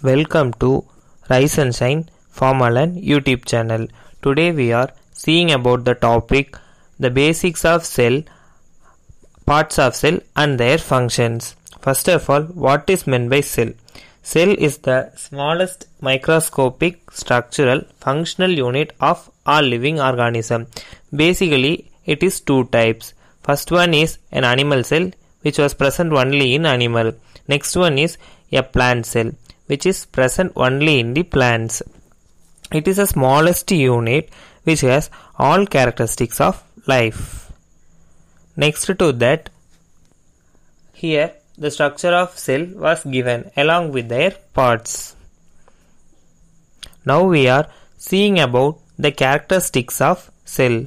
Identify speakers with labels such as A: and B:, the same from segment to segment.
A: Welcome to Rise and Shine Formalan YouTube channel. Today we are seeing about the topic the basics of cell, parts of cell and their functions. First of all, what is meant by cell? Cell is the smallest microscopic structural functional unit of all living organism. Basically, it is two types. First one is an animal cell which was present only in animal. Next one is a plant cell which is present only in the plants. It is the smallest unit which has all characteristics of life. Next to that, here the structure of cell was given along with their parts. Now we are seeing about the characteristics of cell.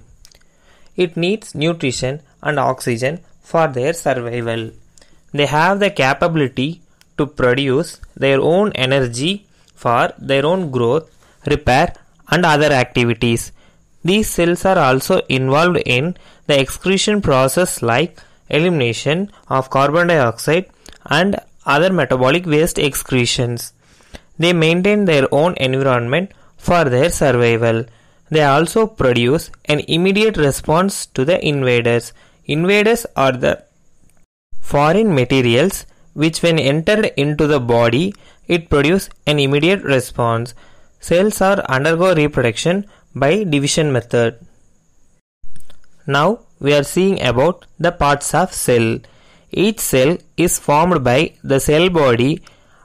A: It needs nutrition and oxygen for their survival. They have the capability to produce their own energy for their own growth, repair, and other activities. These cells are also involved in the excretion process like elimination of carbon dioxide and other metabolic waste excretions. They maintain their own environment for their survival. They also produce an immediate response to the invaders. Invaders are the foreign materials which when entered into the body, it produces an immediate response. Cells are undergo reproduction by division method. Now we are seeing about the parts of cell. Each cell is formed by the cell body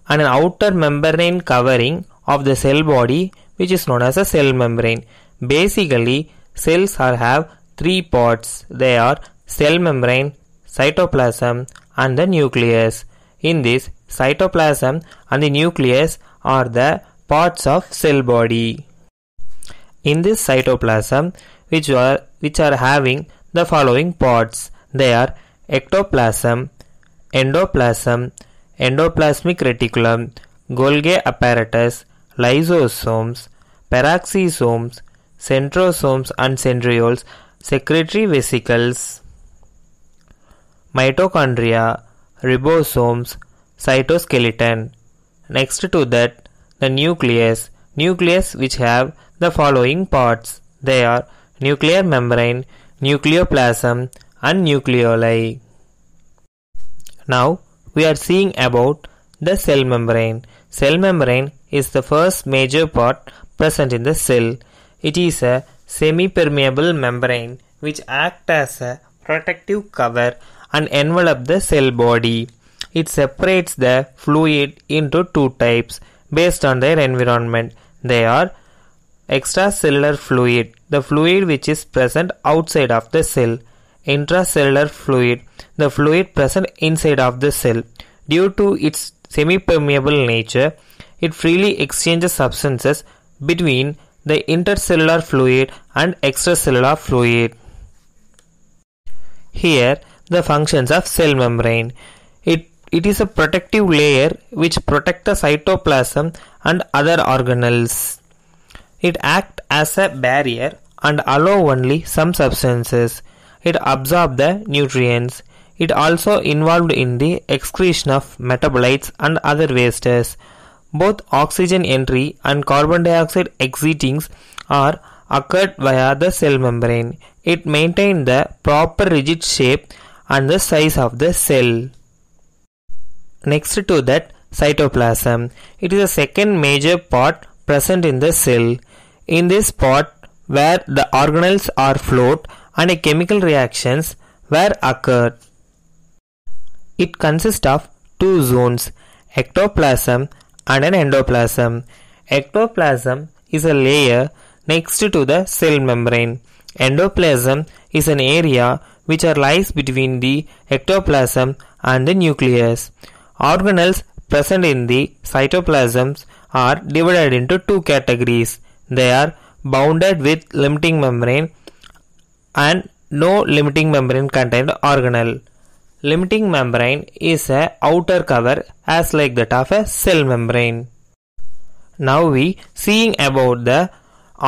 A: and an outer membrane covering of the cell body which is known as a cell membrane. Basically, cells are have three parts. They are cell membrane, cytoplasm and the nucleus. In this, cytoplasm and the nucleus are the parts of cell body. In this cytoplasm, which are, which are having the following parts. They are ectoplasm, endoplasm, endoplasmic reticulum, Golgi apparatus, lysosomes, peroxisomes, centrosomes and centrioles, secretory vesicles, mitochondria, ribosome's cytoskeleton. Next to that, the nucleus. Nucleus which have the following parts. They are nuclear membrane, nucleoplasm and nucleoli. Now we are seeing about the cell membrane. Cell membrane is the first major part present in the cell. It is a semi-permeable membrane which act as a protective cover and envelop the cell body. It separates the fluid into two types based on their environment. They are extracellular fluid, the fluid which is present outside of the cell, intracellular fluid, the fluid present inside of the cell. Due to its semi-permeable nature, it freely exchanges substances between the intercellular fluid and extracellular fluid. Here, the functions of cell membrane. It, it is a protective layer which protects the cytoplasm and other organelles. It acts as a barrier and allow only some substances. It absorbs the nutrients. It also involved in the excretion of metabolites and other wastes. Both oxygen entry and carbon dioxide exitings are occurred via the cell membrane. It maintains the proper rigid shape and the size of the cell. Next to that, cytoplasm. It is the second major part present in the cell. In this part, where the organelles are float and a chemical reactions were occurred. It consists of two zones, ectoplasm and an endoplasm. Ectoplasm is a layer next to the cell membrane. Endoplasm is an area which are lies between the ectoplasm and the nucleus. Organelles present in the cytoplasms are divided into two categories. They are bounded with limiting membrane and no limiting membrane contained organelle. Limiting membrane is a outer cover as like that of a cell membrane. Now we seeing about the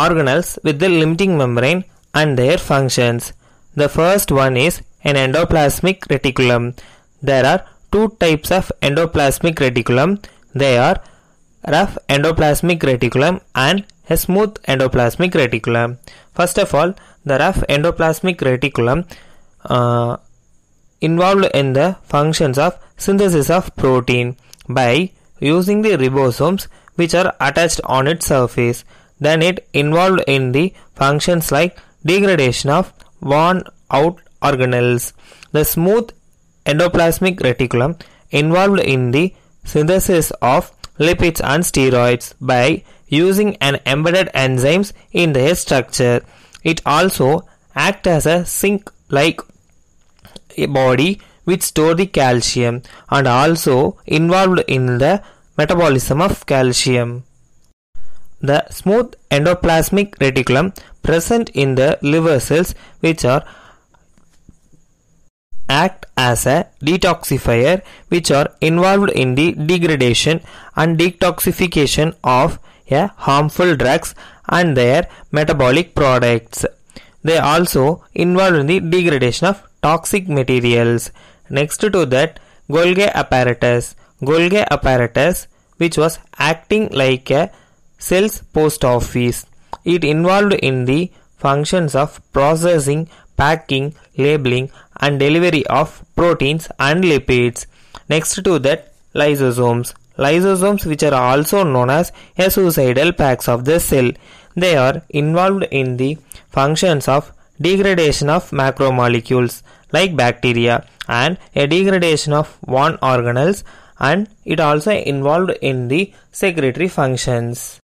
A: organelles with the limiting membrane and their functions. The first one is an endoplasmic reticulum. There are two types of endoplasmic reticulum. They are rough endoplasmic reticulum and a smooth endoplasmic reticulum. First of all, the rough endoplasmic reticulum uh, involved in the functions of synthesis of protein by using the ribosomes which are attached on its surface. Then it involved in the functions like degradation of worn out organelles. The smooth endoplasmic reticulum involved in the synthesis of lipids and steroids by using an embedded enzymes in the structure. It also act as a sink like body which store the calcium and also involved in the metabolism of calcium the smooth endoplasmic reticulum present in the liver cells which are act as a detoxifier which are involved in the degradation and detoxification of a harmful drugs and their metabolic products. They also involve in the degradation of toxic materials. Next to that, Golgi apparatus. Golgi apparatus which was acting like a Cells Post Office. It involved in the functions of processing, packing, labeling, and delivery of proteins and lipids. Next to that, lysosomes. Lysosomes, which are also known as a suicidal packs of the cell, they are involved in the functions of degradation of macromolecules like bacteria and a degradation of one organelles and it also involved in the secretory functions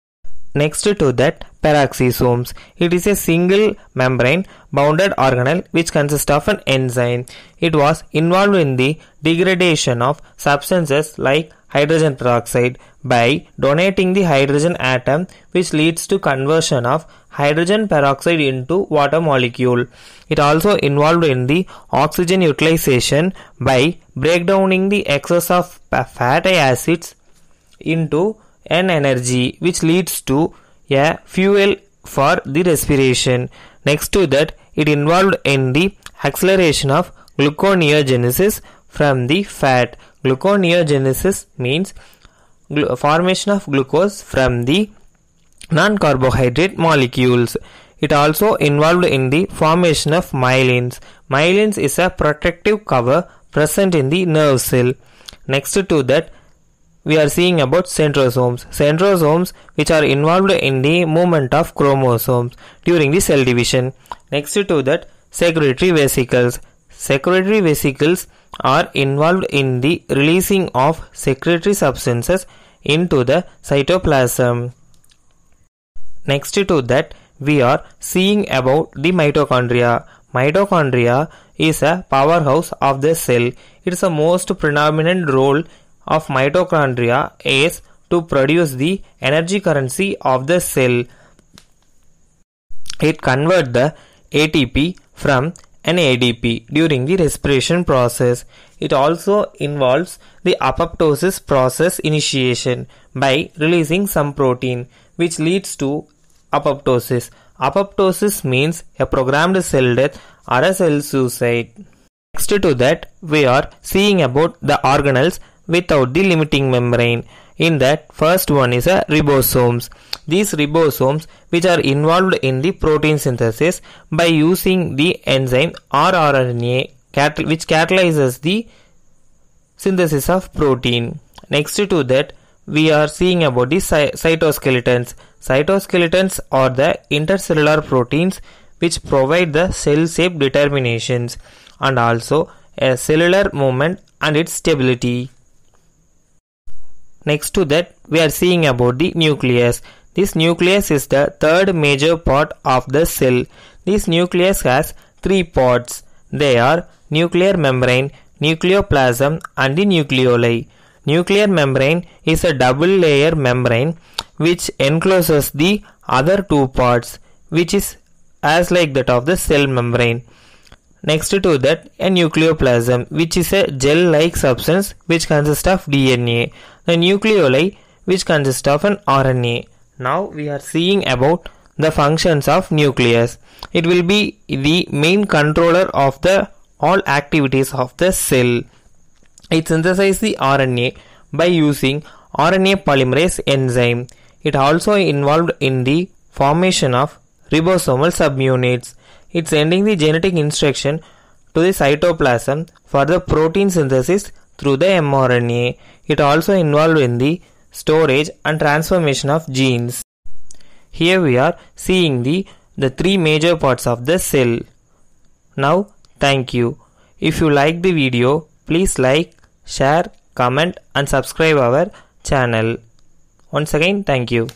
A: next to that peroxisomes. It is a single membrane bounded organelle which consists of an enzyme. It was involved in the degradation of substances like hydrogen peroxide by donating the hydrogen atom which leads to conversion of hydrogen peroxide into water molecule. It also involved in the oxygen utilization by breakdowning the excess of fatty acids into an energy which leads to a fuel for the respiration. Next to that, it involved in the acceleration of gluconeogenesis from the fat. Gluconeogenesis means formation of glucose from the non carbohydrate molecules. It also involved in the formation of myelins. Myelins is a protective cover present in the nerve cell. Next to that, we are seeing about centrosomes. Centrosomes which are involved in the movement of chromosomes during the cell division. Next to that secretory vesicles. Secretory vesicles are involved in the releasing of secretory substances into the cytoplasm. Next to that we are seeing about the mitochondria. Mitochondria is a powerhouse of the cell. It's a most predominant role of mitochondria is to produce the energy currency of the cell. It converts the ATP from an ADP during the respiration process. It also involves the apoptosis process initiation by releasing some protein which leads to apoptosis. Apoptosis means a programmed cell death or a cell suicide. Next to that, we are seeing about the organelles without the limiting membrane. In that first one is a ribosomes. These ribosomes which are involved in the protein synthesis by using the enzyme rRNA which catalyzes the synthesis of protein. Next to that we are seeing about the cytoskeletons. Cytoskeletons are the intercellular proteins which provide the cell shape determinations and also a cellular movement and its stability. Next to that, we are seeing about the nucleus. This nucleus is the third major part of the cell. This nucleus has three parts. They are nuclear membrane, nucleoplasm and the nucleoli. Nuclear membrane is a double layer membrane which encloses the other two parts which is as like that of the cell membrane. Next to that, a nucleoplasm, which is a gel-like substance which consists of DNA. The nucleoli, which consists of an RNA. Now we are seeing about the functions of nucleus. It will be the main controller of the all activities of the cell. It synthesizes the RNA by using RNA polymerase enzyme. It also involved in the formation of ribosomal subunits. It's sending the genetic instruction to the cytoplasm for the protein synthesis through the mRNA. It also involved in the storage and transformation of genes. Here we are seeing the, the three major parts of the cell. Now, thank you. If you like the video, please like, share, comment and subscribe our channel. Once again, thank you.